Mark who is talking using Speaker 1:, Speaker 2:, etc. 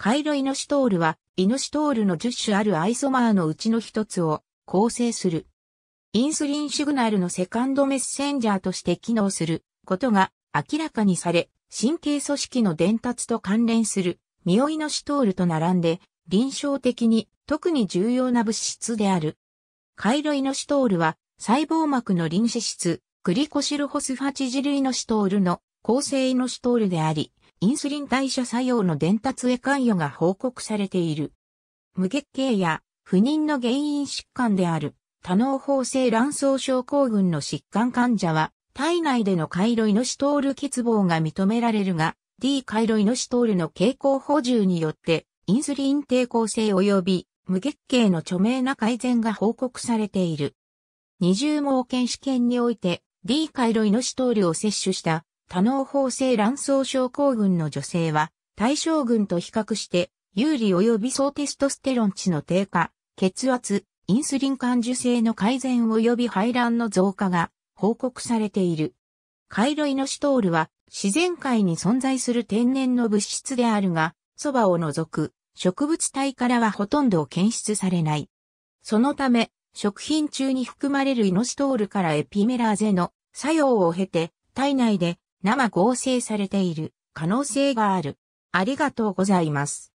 Speaker 1: カイロイノシトールは、イノシトールの10種あるアイソマーのうちの一つを構成する。インスリンシグナルのセカンドメッセンジャーとして機能することが明らかにされ、神経組織の伝達と関連するミオイノシトールと並んで、臨床的に特に重要な物質である。カイロイノシトールは、細胞膜の臨死質、グリコシルホスファチジルイノシトールの構成イノシトールであり、インスリン代謝作用の伝達へ関与が報告されている。無月経や不妊の原因疾患である多能法性卵巣症候群の疾患患者は体内での回路イノシトール欠乏が認められるが D 回路イノシトールの蛍光補充によってインスリン抵抗性及び無月経の著名な改善が報告されている。二重盲検試験において D 回路イノシトールを摂取した多能法性卵巣症候群の女性は、対象群と比較して、有利及び総テストステロン値の低下、血圧、インスリン感受性の改善及び排卵の増加が報告されている。カイロイノシトールは自然界に存在する天然の物質であるが、そばを除く植物体からはほとんど検出されない。そのため、食品中に含まれるイノシトールからエピメラーゼの作用を経て、体内で生合成されている可能性がある。ありがとう
Speaker 2: ございます。